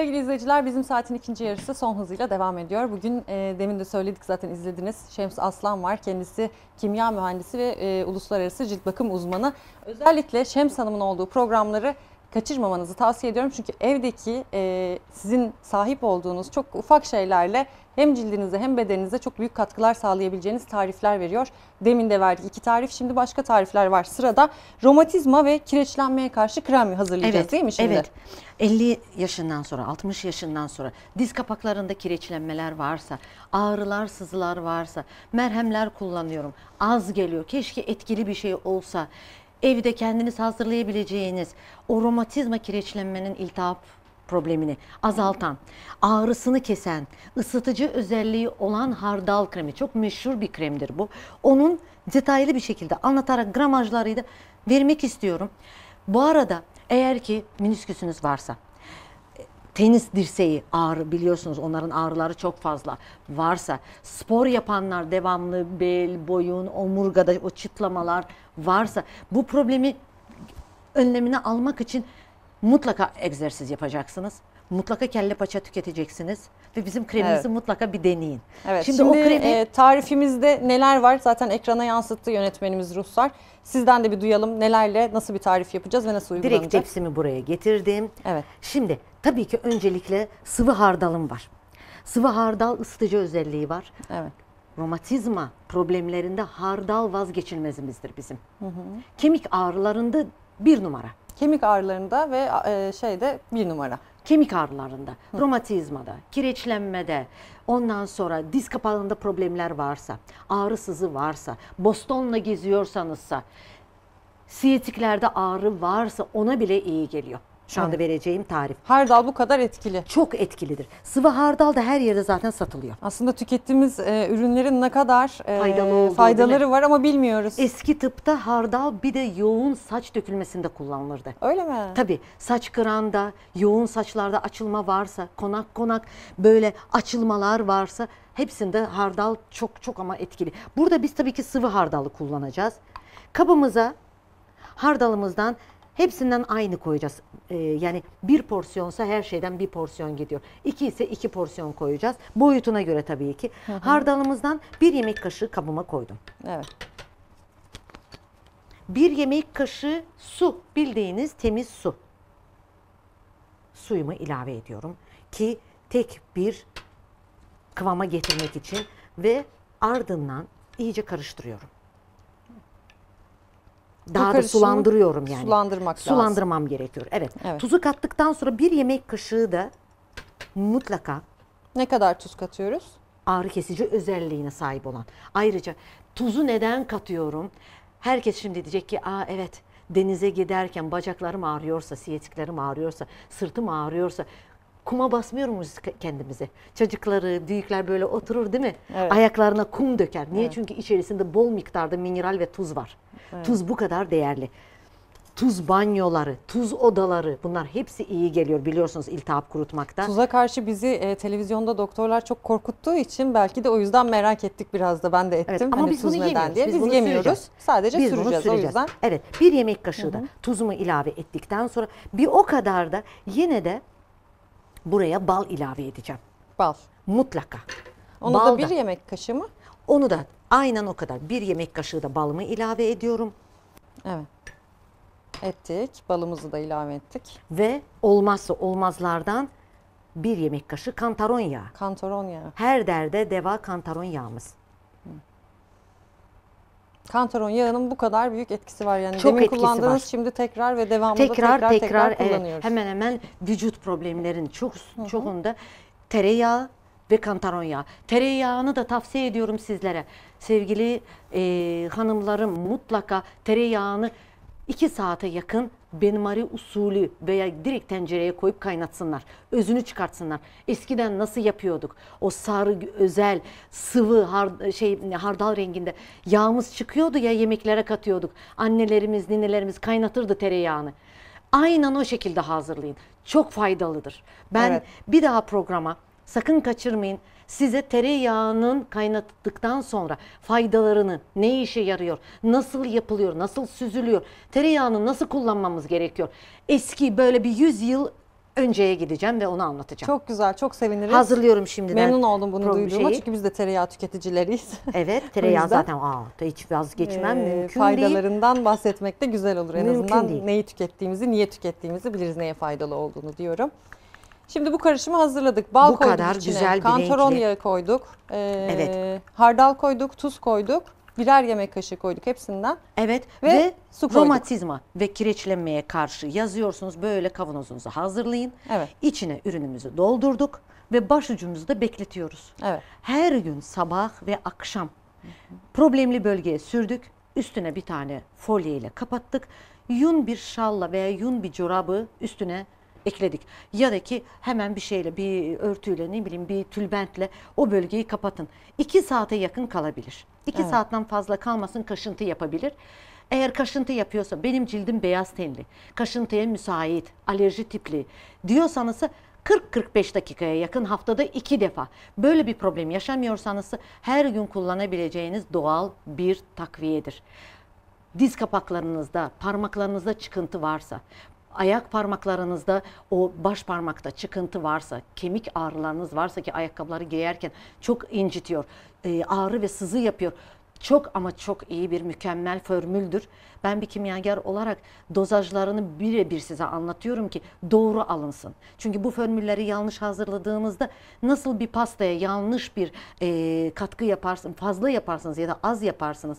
Sevgili izleyiciler bizim saatin ikinci yarısı son hızıyla devam ediyor. Bugün e, demin de söyledik zaten izlediniz. Şems Aslan var. Kendisi kimya mühendisi ve e, uluslararası cilt bakım uzmanı. Özellikle Şems Hanım'ın olduğu programları kaçırmamanızı tavsiye ediyorum. Çünkü evdeki e, sizin sahip olduğunuz çok ufak şeylerle hem cildinize hem bedeninize çok büyük katkılar sağlayabileceğiniz tarifler veriyor. Demin de verdik iki tarif şimdi başka tarifler var. Sırada romatizma ve kireçlenmeye karşı krem hazırlayacağız evet, değil mi şimdi? Evet 50 yaşından sonra 60 yaşından sonra diz kapaklarında kireçlenmeler varsa ağrılar sızılar varsa merhemler kullanıyorum az geliyor keşke etkili bir şey olsa evde kendiniz hazırlayabileceğiniz o romatizma kireçlenmenin iltihap problemini azaltan, ağrısını kesen, ısıtıcı özelliği olan hardal kremi. Çok meşhur bir kremdir bu. Onun detaylı bir şekilde anlatarak gramajlarıyla vermek istiyorum. Bu arada eğer ki minisküsünüz varsa tenis dirseği ağrı biliyorsunuz onların ağrıları çok fazla varsa spor yapanlar devamlı bel, boyun, omurgada o çıtlamalar varsa bu problemi önlemini almak için mutlaka egzersiz yapacaksınız mutlaka kelle paça tüketeceksiniz ve bizim kremimizi evet. mutlaka bir deneyin. Evet. Şimdi, Şimdi o kremi e, tarifimizde neler var? Zaten ekrana yansıttı yönetmenimiz Ruhsar. Sizden de bir duyalım nelerle nasıl bir tarif yapacağız ve nasıl uygulanacak? Direkt tepsimi buraya getirdim. Evet. Şimdi tabii ki öncelikle sıvı hardalım var. Sıvı hardal ısıtıcı özelliği var. Evet romatizma problemlerinde hardal vazgeçilmezimizdir bizim. Hı hı. Kemik ağrılarında bir numara. Kemik ağrılarında ve e, şeyde bir numara kemik ağrılarında, Hı. romatizmada, kireçlenmede, ondan sonra diz kapağında problemler varsa, ağrı sızı varsa, bostonla geziyorsanızsa, siyetiklerde ağrı varsa ona bile iyi geliyor şu anda vereceğim tarif. Hardal bu kadar etkili. Çok etkilidir. Sıvı hardal da her yerde zaten satılıyor. Aslında tükettiğimiz e, ürünlerin ne kadar e, Faydalı olduğu, faydaları var ama bilmiyoruz. Eski tıpta hardal bir de yoğun saç dökülmesinde kullanılırdı. Öyle mi? Tabii saç kıranda, yoğun saçlarda açılma varsa, konak konak böyle açılmalar varsa hepsinde hardal çok çok ama etkili. Burada biz tabii ki sıvı hardalı kullanacağız. Kabımıza hardalımızdan hepsinden aynı koyacağız. Ee, yani bir porsiyonsa her şeyden bir porsiyon gidiyor. İki ise iki porsiyon koyacağız. Boyutuna göre tabii ki. Hı hı. Hardalımızdan bir yemek kaşığı kabıma koydum. Evet. Bir yemek kaşığı su. Bildiğiniz temiz su. Suyumu ilave ediyorum. Ki tek bir kıvama getirmek için ve ardından iyice karıştırıyorum daha da sulandırıyorum yani. Sulandırmak lazım Sulandırmam gerekiyor. Evet. evet. Tuzu kattıktan sonra bir yemek kaşığı da mutlaka. Ne kadar tuz katıyoruz? Ağrı kesici özelliğine sahip olan. Ayrıca tuzu neden katıyorum? Herkes şimdi diyecek ki aa evet denize giderken bacaklarım ağrıyorsa, siyetiklerim ağrıyorsa, sırtım ağrıyorsa kuma basmıyoruz muyuz kendimizi? Çocukları, büyükler böyle oturur değil mi? Evet. Ayaklarına kum döker. Niye? Evet. Çünkü içerisinde bol miktarda mineral ve tuz var. Evet. Tuz bu kadar değerli. Tuz banyoları, tuz odaları bunlar hepsi iyi geliyor biliyorsunuz iltihap kurutmakta. Tuza karşı bizi e, televizyonda doktorlar çok korkuttuğu için belki de o yüzden merak ettik biraz da ben de ettim. Evet, ama hani biz tuz bunu neden Diye. Biz, biz yemiyoruz. Süreceğiz. Sadece biz süreceğiz, bunu süreceğiz o yüzden. Evet bir yemek kaşığı da tuzumu ilave ettikten sonra bir o kadar da yine de buraya bal ilave edeceğim. Bal. Mutlaka. Onu bal da bir da. yemek kaşığı mı? Onu da aynen o kadar. Bir yemek kaşığı da balımı ilave ediyorum. Evet. Ettik. Balımızı da ilave ettik. Ve olmazsa olmazlardan bir yemek kaşığı kantaron yağı. Kantaron yağı. Her derde deva kantaron yağımız. Kantaron yağının bu kadar büyük etkisi var yani. Çok Demin etkisi kullandığınız var. şimdi tekrar ve devamında tekrar tekrar, tekrar, tekrar kullanıyoruz. Evet, hemen hemen vücut problemlerin çok Hı -hı. çoğunda tereyağı ve kantaron yağı. Tereyağını da tavsiye ediyorum sizlere. Sevgili e, hanımlarım mutlaka tereyağını 2 saate yakın benmari usulü veya direkt tencereye koyup kaynatsınlar. Özünü çıkartsınlar. Eskiden nasıl yapıyorduk? O sarı özel sıvı har, şey hardal renginde yağımız çıkıyordu ya yemeklere katıyorduk. Annelerimiz, ninelerimiz kaynatırdı tereyağını. Aynen o şekilde hazırlayın. Çok faydalıdır. Ben evet. bir daha programa sakın kaçırmayın size tereyağının kaynattıktan sonra faydalarını, ne işe yarıyor, nasıl yapılıyor, nasıl süzülüyor, tereyağını nasıl kullanmamız gerekiyor. Eski böyle bir 100 yıl önceye gideceğim ve onu anlatacağım. Çok güzel, çok seviniriz. Hazırlıyorum şimdiden. Memnun oldum bunu duyduğuma şeyi. çünkü biz de tereyağı tüketicileriyiz. Evet, tereyağı zaten aa, hiç vazgeçmem ee, mümkün faydalarından değil. bahsetmek de güzel olur. En mümkün azından değil. neyi tükettiğimizi, niye tükettiğimizi biliriz, neye faydalı olduğunu diyorum. Şimdi bu karışımı hazırladık. Bal bu koyduk kadar içine. güzel Kantaron renkli. yağı koyduk. Ee, evet. Hardal koyduk, tuz koyduk. Birer yemek kaşığı koyduk hepsinden. Evet ve, ve su koyduk. romatizma ve kireçlenmeye karşı yazıyorsunuz böyle kavanozunuzu hazırlayın. Evet. İçine ürünümüzü doldurduk ve başucumuzu da bekletiyoruz. Evet. Her gün sabah ve akşam problemli bölgeye sürdük. Üstüne bir tane folye ile kapattık. Yun bir şalla veya yun bir çorabı üstüne ekledik. Ya da ki hemen bir şeyle bir örtüyle ne bileyim bir tülbentle o bölgeyi kapatın. 2 saate yakın kalabilir. 2 evet. saatten fazla kalmasın kaşıntı yapabilir. Eğer kaşıntı yapıyorsa benim cildim beyaz tenli, kaşıntıya müsait, alerji tipli diyorsanız 40-45 dakikaya yakın haftada iki defa böyle bir problem yaşamıyorsanız her gün kullanabileceğiniz doğal bir takviyedir. Diz kapaklarınızda, parmaklarınızda çıkıntı varsa, ayak parmaklarınızda o baş parmakta çıkıntı varsa, kemik ağrılarınız varsa ki ayakkabıları giyerken çok incitiyor, e, ağrı ve sızı yapıyor. Çok ama çok iyi bir mükemmel formüldür. Ben bir kimyager olarak dozajlarını birebir size anlatıyorum ki doğru alınsın. Çünkü bu formülleri yanlış hazırladığımızda nasıl bir pastaya yanlış bir e, katkı yaparsın, fazla yaparsınız ya da az yaparsınız.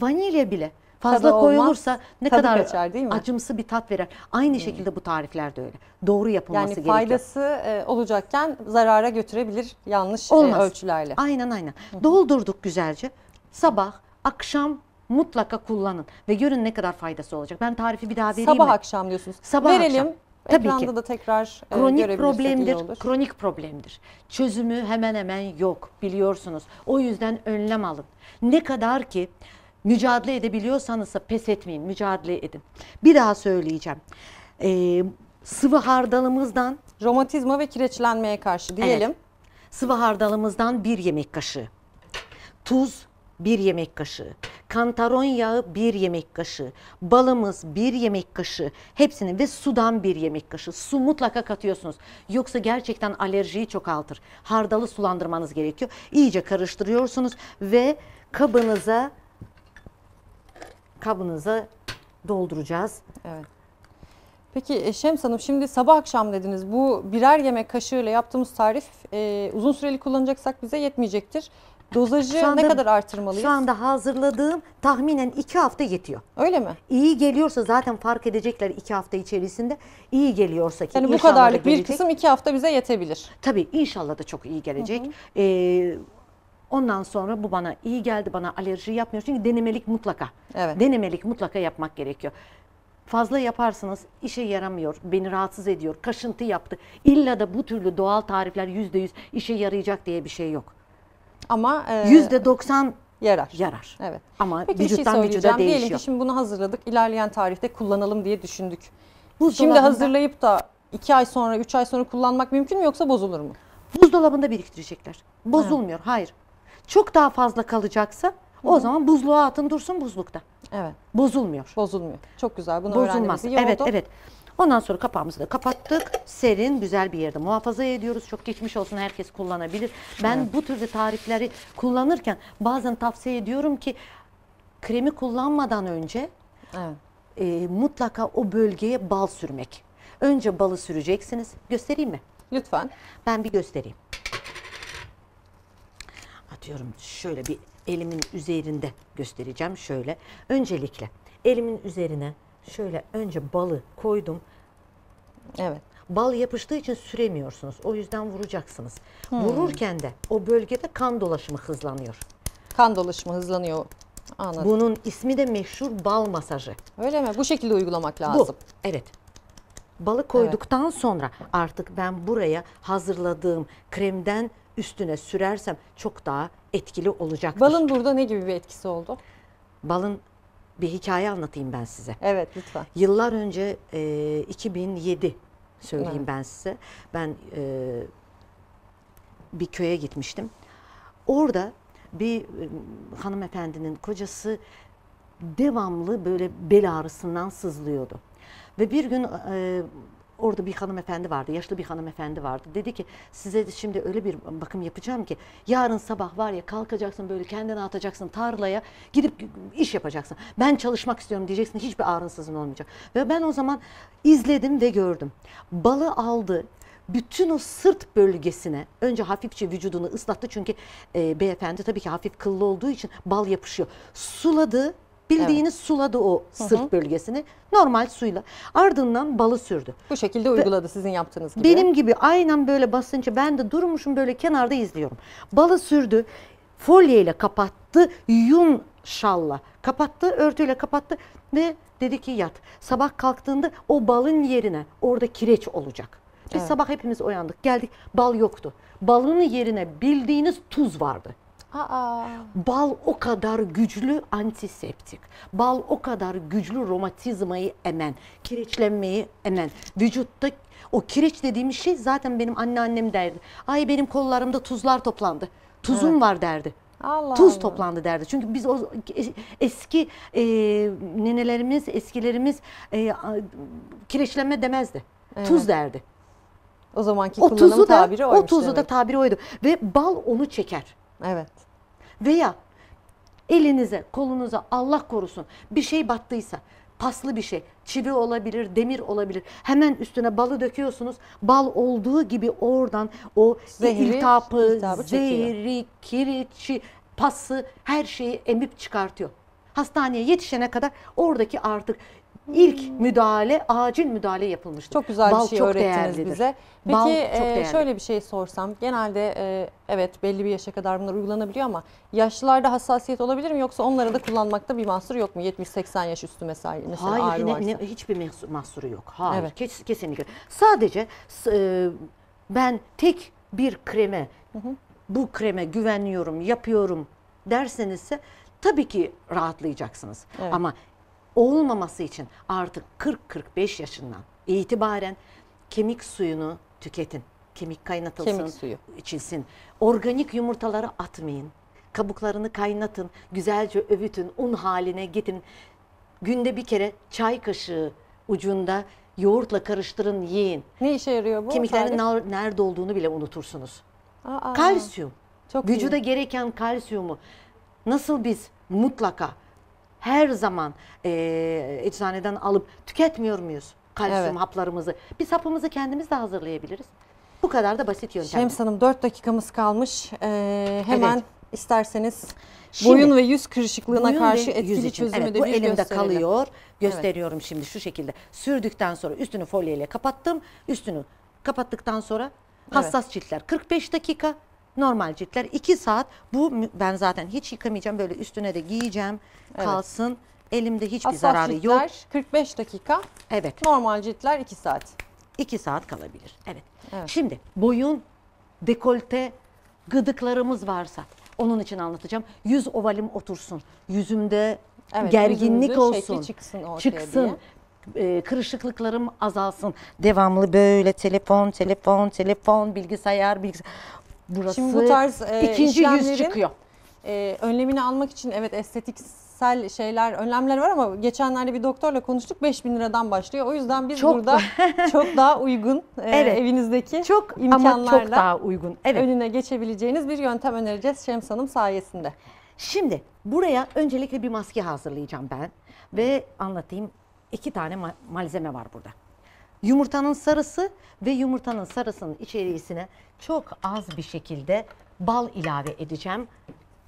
Vanilya bile fazla tadı koyulursa olmaz, ne kadar kaçar, değil mi? acımsı bir tat verer. Aynı hmm. şekilde bu tarifler de öyle. Doğru yapılması gerekiyor. Yani faydası e, olacakken zarara götürebilir yanlış e, olmaz. ölçülerle. Aynen aynen. Hı. Doldurduk güzelce. Sabah, akşam mutlaka kullanın ve görün ne kadar faydası olacak. Ben tarifi bir daha vereyim Sabah mi? akşam diyorsunuz. Sabah Verelim. akşam. Tabii Ekranda ki. da tekrar e, kronik problemdir. Kronik problemdir. Çözümü hemen hemen yok biliyorsunuz. O yüzden önlem alın. Ne kadar ki Mücadele edebiliyorsanız pes etmeyin, mücadele edin. Bir daha söyleyeceğim. Ee, sıvı hardalımızdan Romatizma ve kireçlenmeye karşı diyelim. Evet. Sıvı hardalımızdan bir yemek kaşığı. Tuz bir yemek kaşığı. Kantaron yağı bir yemek kaşığı. Balımız bir yemek kaşığı. Hepsini ve sudan bir yemek kaşığı. Su mutlaka katıyorsunuz. Yoksa gerçekten alerjiyi çok altır. Hardalı sulandırmanız gerekiyor. İyice karıştırıyorsunuz ve kabınıza kabınıza dolduracağız. Evet. Peki e, Şems Hanım şimdi sabah akşam dediniz bu birer yemek kaşığı ile yaptığımız tarif e, uzun süreli kullanacaksak bize yetmeyecektir. Dozajı anda, ne kadar artırmalıyız? Şu anda hazırladığım tahminen 2 hafta yetiyor. Öyle mi? İyi geliyorsa zaten fark edecekler 2 hafta içerisinde. İyi geliyorsa ki Yani bu kadarlık bir kısım 2 hafta bize yetebilir. Tabii inşallah da çok iyi gelecek. Hı hı. Ee, Ondan sonra bu bana iyi geldi, bana alerji yapmıyor. Çünkü denemelik mutlaka. Evet. Denemelik mutlaka yapmak gerekiyor. Fazla yaparsınız işe yaramıyor, beni rahatsız ediyor, kaşıntı yaptı. İlla da bu türlü doğal tarifler yüzde yüz işe yarayacak diye bir şey yok. Ama e, yüzde doksan yarar. Yarar. Evet. Ama Peki, şey vücuttan şey vücuda değişiyor. Diyelim ki şimdi bunu hazırladık, ilerleyen tarihte kullanalım diye düşündük. Bu şimdi hazırlayıp da iki ay sonra, üç ay sonra kullanmak mümkün mü yoksa bozulur mu? Buzdolabında biriktirecekler. Bozulmuyor. Ha. Hayır. Çok daha fazla kalacaksa Hı-hı. o zaman buzluğa atın dursun buzlukta. Evet. Bozulmuyor. Bozulmuyor. Çok güzel. Bunu Bozulmaz. İyi evet oldu. evet. Ondan sonra kapağımızı da kapattık. Serin, güzel bir yerde muhafaza ediyoruz. Çok geçmiş olsun herkes kullanabilir. Ben evet. bu türde tarifleri kullanırken bazen tavsiye ediyorum ki kremi kullanmadan önce evet. e, mutlaka o bölgeye bal sürmek. Önce balı süreceksiniz. Göstereyim mi? Lütfen. Ben bir göstereyim diyorum şöyle bir elimin üzerinde göstereceğim şöyle. Öncelikle elimin üzerine şöyle önce balı koydum. Evet. Bal yapıştığı için süremiyorsunuz. O yüzden vuracaksınız. Hmm. Vururken de o bölgede kan dolaşımı hızlanıyor. Kan dolaşımı hızlanıyor. Anladım. Bunun ismi de meşhur bal masajı. Öyle mi? Bu şekilde uygulamak lazım. Bu. Evet. Balık koyduktan evet. sonra artık ben buraya hazırladığım kremden üstüne sürersem çok daha etkili olacaktır. Balın burada ne gibi bir etkisi oldu? Balın bir hikaye anlatayım ben size. Evet lütfen. Yıllar önce e, 2007 söyleyeyim evet. ben size. Ben e, bir köye gitmiştim. Orada bir e, hanımefendinin kocası devamlı böyle bel ağrısından sızlıyordu. Ve bir gün e, orada bir hanımefendi vardı, yaşlı bir hanımefendi vardı. Dedi ki size şimdi öyle bir bakım yapacağım ki yarın sabah var ya kalkacaksın böyle kendini atacaksın tarlaya gidip iş yapacaksın. Ben çalışmak istiyorum diyeceksin hiçbir ağrınsızın olmayacak. Ve ben o zaman izledim ve gördüm. Balı aldı, bütün o sırt bölgesine önce hafifçe vücudunu ıslattı çünkü e, beyefendi tabii ki hafif kıllı olduğu için bal yapışıyor. Suladı Bildiğiniz evet. suladı o sırt Hı -hı. bölgesini normal suyla. Ardından balı sürdü. Bu şekilde uyguladı Ve sizin yaptığınız gibi. Benim gibi aynen böyle basınca ben de durmuşum böyle kenarda izliyorum. Balı sürdü. Folyeyle kapattı. Yun şalla kapattı, örtüyle kapattı ve dedi ki yat. Sabah kalktığında o balın yerine orada kireç olacak. Biz evet. sabah hepimiz uyandık, geldik bal yoktu. Balın yerine bildiğiniz tuz vardı. Aa. Bal o kadar güçlü antiseptik. Bal o kadar güçlü romatizmayı emen, kireçlenmeyi emen. Vücutta o kireç dediğimiz şey zaten benim anneannem derdi. Ay benim kollarımda tuzlar toplandı. Tuzum evet. var derdi. Allah tuz Allah. toplandı derdi. Çünkü biz o eski e, nenelerimiz, eskilerimiz e, kireçlenme demezdi. Evet. Tuz derdi. O zamanki o kullanım tuzu da, tabiri oymuş. O tuzu demek. da tabiri oydu. Ve bal onu çeker. Evet veya elinize, kolunuza Allah korusun bir şey battıysa, paslı bir şey, çivi olabilir, demir olabilir. Hemen üstüne balı döküyorsunuz. Bal olduğu gibi oradan o zehri, iltapı, zehri, kiriçi, pası her şeyi emip çıkartıyor. Hastaneye yetişene kadar oradaki artık İlk müdahale, acil müdahale yapılmış. Çok güzel Bal bir şey çok öğrettiniz değerlidir. bize. Peki Bal çok e, şöyle bir şey sorsam. Genelde e, evet belli bir yaşa kadar bunlar uygulanabiliyor ama yaşlılarda hassasiyet olabilir mi? Yoksa onlara da kullanmakta bir mahsur yok mu? 70-80 yaş üstü mesela, mesela Hayır ağrı varsa. ne, hiçbir mahsur- mahsuru yok. Hayır Evet. kes- kesinlikle. Sadece e, ben tek bir kreme bu kreme güveniyorum yapıyorum dersenizse tabii ki rahatlayacaksınız. Evet. Ama olmaması için artık 40-45 yaşından itibaren kemik suyunu tüketin. Kemik kaynatılsın, kemik suyu. içilsin. Organik yumurtaları atmayın. Kabuklarını kaynatın, güzelce övütün, un haline getirin. Günde bir kere çay kaşığı ucunda yoğurtla karıştırın, yiyin. Ne işe yarıyor bu? Kemiklerin tarif? nerede olduğunu bile unutursunuz. Aa, kalsiyum. Çok Vücuda iyi. gereken kalsiyumu nasıl biz mutlaka her zaman e, eczaneden alıp tüketmiyor muyuz? Kalsiyum Evet. haplarımızı. Biz hapımızı kendimiz de hazırlayabiliriz. Bu kadar da basit yöntem. Şems Hanım 4 dakikamız kalmış. Ee, hemen Evet. isterseniz Şimdi- boyun ve yüz kırışıklığına karşı ve yüz etkili çözümü Evet, de bu bir elimde gösterelim. kalıyor. Gösteriyorum şimdi şu şekilde. Sürdükten sonra üstünü folyeyle kapattım. Üstünü kapattıktan sonra hassas ciltler 45 dakika, Normal ciltler 2 saat. Bu ben zaten hiç yıkamayacağım. Böyle üstüne de giyeceğim. Evet. Kalsın. Elimde hiçbir Asaf zararı ciltler yok. 45 dakika. Evet. Normal ciltler 2 saat. 2 saat kalabilir. Evet. evet. Şimdi boyun, dekolte, gıdıklarımız varsa onun için anlatacağım. Yüz ovalim otursun. Yüzümde evet, gerginlik olsun. çıksın Çıksın. Diye ee, kırışıklıklarım azalsın. Devamlı böyle telefon, telefon, telefon, bilgisayar, bilgisayar burası Şimdi bu tarz e, ikinci yüz çıkıyor. E, önlemini almak için evet estetiksel şeyler, önlemler var ama geçenlerde bir doktorla konuştuk 5000 liradan başlıyor. O yüzden biz çok burada çok daha uygun e, evinizdeki çok, imkanlarla ama çok daha uygun. Evet. önüne geçebileceğiniz bir yöntem önereceğiz Şems Hanım sayesinde. Şimdi buraya öncelikle bir maske hazırlayacağım ben ve anlatayım. İki tane ma malzeme var burada. Yumurtanın sarısı ve yumurtanın sarısının içerisine çok az bir şekilde bal ilave edeceğim.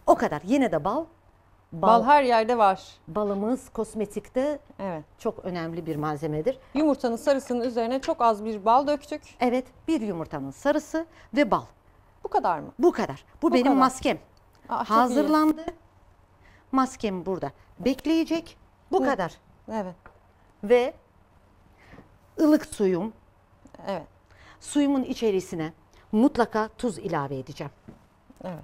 O kadar. Yine de bal. Bal, Bal her yerde var. Balımız kosmetikte Evet. çok önemli bir malzemedir. Yumurtanın sarısının üzerine çok az bir bal döktük. Evet, bir yumurtanın sarısı ve bal. Bu kadar mı? Bu kadar. Bu, benim kadar. maskem. Aa, çok iyi. Hazırlandı. Maskem burada bekleyecek. Bu kadar. Evet. Ve ılık suyum. Evet. Suyumun içerisine mutlaka tuz ilave edeceğim. Evet.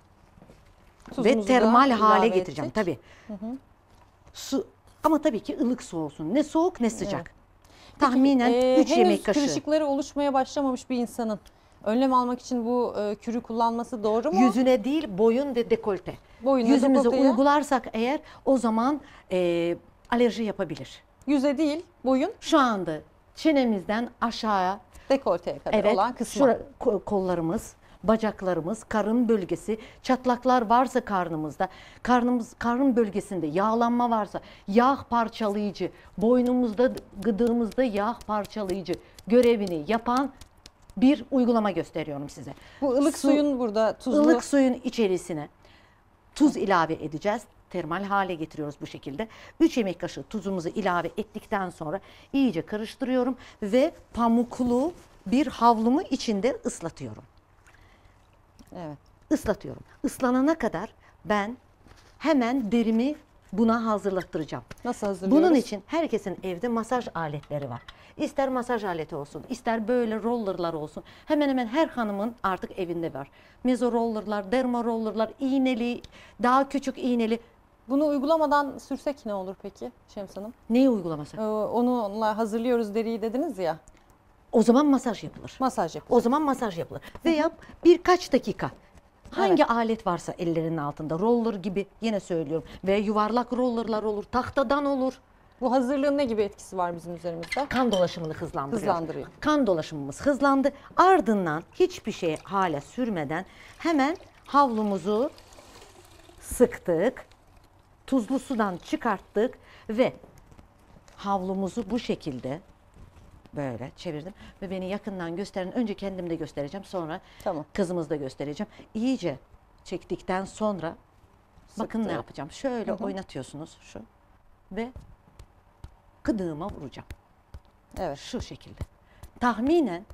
Ve termal hale getireceğim tabii. Hı hı. Su ama tabii ki ılık su olsun. Ne soğuk ne sıcak. Evet. Tahminen Peki, 3 e, yemek kaşığı. kırışıkları oluşmaya başlamamış bir insanın önlem almak için bu e, kürü kullanması doğru mu? Yüzüne değil boyun ve dekolte. Boyuna Yüzümüze dekolteye. uygularsak eğer o zaman e, alerji yapabilir. Yüze değil boyun? Şu anda çenemizden aşağıya dekolteye kadar evet, olan kısmı. Şura, kollarımız, bacaklarımız, karın bölgesi, çatlaklar varsa karnımızda, karnımız karın bölgesinde yağlanma varsa yağ parçalayıcı, boynumuzda, gıdığımızda yağ parçalayıcı görevini yapan bir uygulama gösteriyorum size. Bu ılık Su, suyun burada tuzlu. Ilık suyun içerisine tuz ilave edeceğiz termal hale getiriyoruz bu şekilde. 3 yemek kaşığı tuzumuzu ilave ettikten sonra iyice karıştırıyorum ve pamuklu bir havlumu içinde ıslatıyorum. Evet. Islatıyorum. Islanana kadar ben hemen derimi buna hazırlattıracağım. Nasıl hazırlıyoruz? Bunun için herkesin evde masaj aletleri var. İster masaj aleti olsun, ister böyle rollerlar olsun. Hemen hemen her hanımın artık evinde var. Mezo rollerlar, derma rollerlar, iğneli, daha küçük iğneli bunu uygulamadan sürsek ne olur peki Şems Hanım? Neyi uygulamasak? Ee, onunla hazırlıyoruz deriyi dediniz ya. O zaman masaj yapılır. Masaj yapılır. O zaman masaj yapılır. Ve yap birkaç dakika. Hangi evet. alet varsa ellerinin altında roller gibi yine söylüyorum ve yuvarlak rollerlar olur, tahtadan olur. Bu hazırlığın ne gibi etkisi var bizim üzerimizde? Kan dolaşımını hızlandırıyor. Hızlandırıyor. Kan dolaşımımız hızlandı. Ardından hiçbir şey hale sürmeden hemen havlumuzu sıktık tuzlu sudan çıkarttık ve havlumuzu bu şekilde böyle çevirdim ve beni yakından gösterin. Önce kendim de göstereceğim sonra tamam. kızımız da göstereceğim. İyice çektikten sonra Sıktı. bakın ne yapacağım. Şöyle Hı -hı. oynatıyorsunuz şu ve kıdığıma vuracağım. Evet. Şu şekilde. Tahminen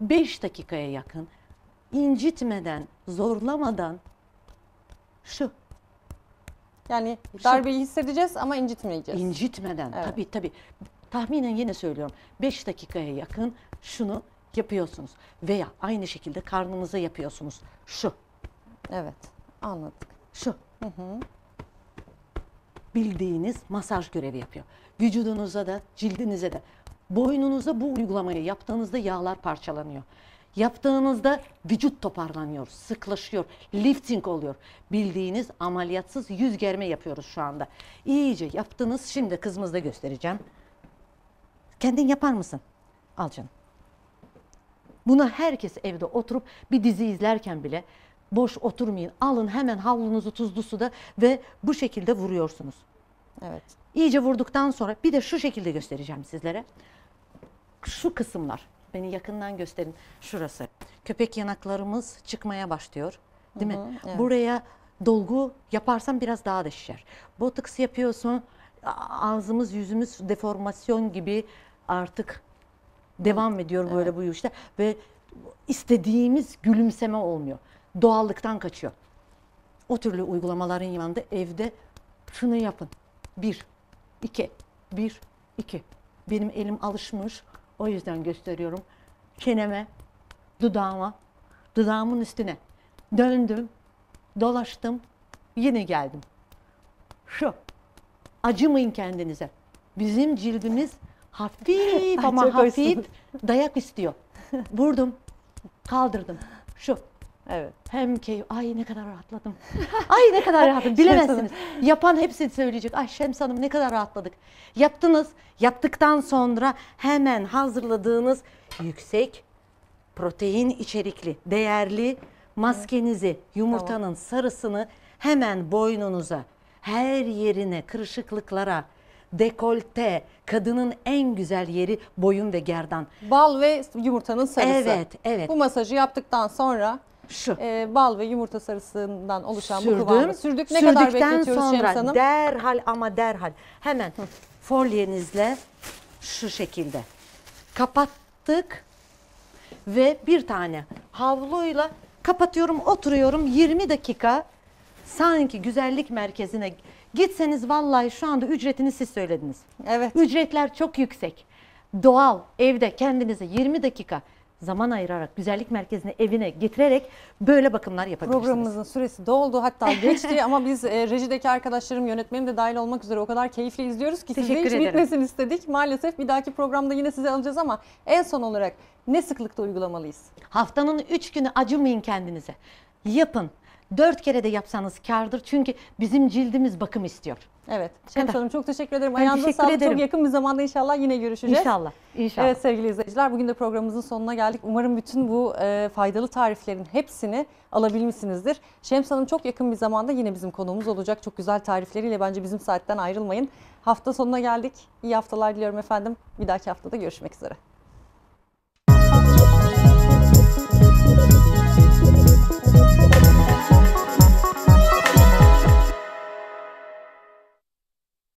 5 dakikaya yakın incitmeden, zorlamadan şu yani şey darbeyi hissedeceğiz ama incitmeyeceğiz. İncitmeden Evet. tabii tabii. Tahminen yine söylüyorum 5 dakikaya yakın şunu yapıyorsunuz veya aynı şekilde karnınıza yapıyorsunuz. Şu, Evet. Anladık. şu. Bildiğiniz masaj görevi yapıyor. Vücudunuza da, cildinize de. Boynunuza bu uygulamayı yaptığınızda yağlar parçalanıyor. Yaptığınızda vücut toparlanıyor, sıklaşıyor, lifting oluyor. Bildiğiniz ameliyatsız yüz germe yapıyoruz şu anda. İyice yaptınız. Şimdi kızımızda göstereceğim. Kendin yapar mısın? Al canım. Buna herkes evde oturup bir dizi izlerken bile boş oturmayın. Alın hemen havlunuzu tuzlu suda ve bu şekilde vuruyorsunuz. Evet. İyice vurduktan sonra bir de şu şekilde göstereceğim sizlere. Şu kısımlar Beni yakından gösterin. Şurası. Köpek yanaklarımız çıkmaya başlıyor. Değil Hı -hı, mi? Evet. Buraya dolgu yaparsam biraz daha da şişer. Botoks yapıyorsun. Ağzımız, yüzümüz deformasyon gibi artık devam ediyor böyle evet. bu işte ve istediğimiz gülümseme olmuyor. Doğallıktan kaçıyor. O türlü uygulamaların yanında evde şunu yapın. Bir, iki, bir, iki. Benim elim alışmış o yüzden gösteriyorum. Çeneme, dudağıma, dudağımın üstüne. Döndüm, dolaştım, yine geldim. Şu, acımayın kendinize. Bizim cildimiz hafif ama hafif dayak istiyor. Vurdum, kaldırdım. Şu, Evet. Hem keyif, ay ne kadar rahatladım. ay ne kadar rahatladım bilemezsiniz. Yapan hepsini söyleyecek. Ay Şems Hanım ne kadar rahatladık. Yaptınız. Yaptıktan sonra hemen hazırladığınız yüksek protein içerikli, değerli maskenizi, yumurtanın Tamam. sarısını hemen boynunuza, her yerine, kırışıklıklara, dekolte, kadının en güzel yeri boyun ve gerdan. Bal ve yumurtanın sarısı. Evet, evet. Bu masajı yaptıktan sonra şu. E, bal ve yumurta sarısından oluşan Sürdüm. bu kıvamı sürdük. Ne Sürdükten kadar bekletiyoruz sonra Şems Hanım? derhal ama derhal hemen Hı. folyenizle şu şekilde kapattık ve bir tane havluyla kapatıyorum oturuyorum 20 dakika sanki güzellik merkezine gitseniz vallahi şu anda ücretini siz söylediniz. Evet. Ücretler çok yüksek. Doğal evde kendinize 20 dakika zaman ayırarak güzellik merkezine evine getirerek böyle bakımlar yapabilirsiniz. Programımızın süresi doldu hatta geçti ama biz e, rejideki arkadaşlarım yönetmenim de dahil olmak üzere o kadar keyifli izliyoruz ki Teşekkür sizde hiç ederim. bitmesin istedik. Maalesef bir dahaki programda yine sizi alacağız ama en son olarak ne sıklıkta uygulamalıyız? Haftanın 3 günü acımayın kendinize. Yapın, dört kere de yapsanız kardır. Çünkü bizim cildimiz bakım istiyor. Evet. Şems Hanım çok teşekkür ederim. Ben Ayağınıza sağlık. Çok yakın bir zamanda inşallah yine görüşeceğiz. İnşallah. İnşallah. Evet sevgili izleyiciler bugün de programımızın sonuna geldik. Umarım bütün bu e, faydalı tariflerin hepsini alabilmişsinizdir. Şems Hanım çok yakın bir zamanda yine bizim konuğumuz olacak. Çok güzel tarifleriyle bence bizim saatten ayrılmayın. Hafta sonuna geldik. İyi haftalar diliyorum efendim. Bir dahaki haftada görüşmek üzere.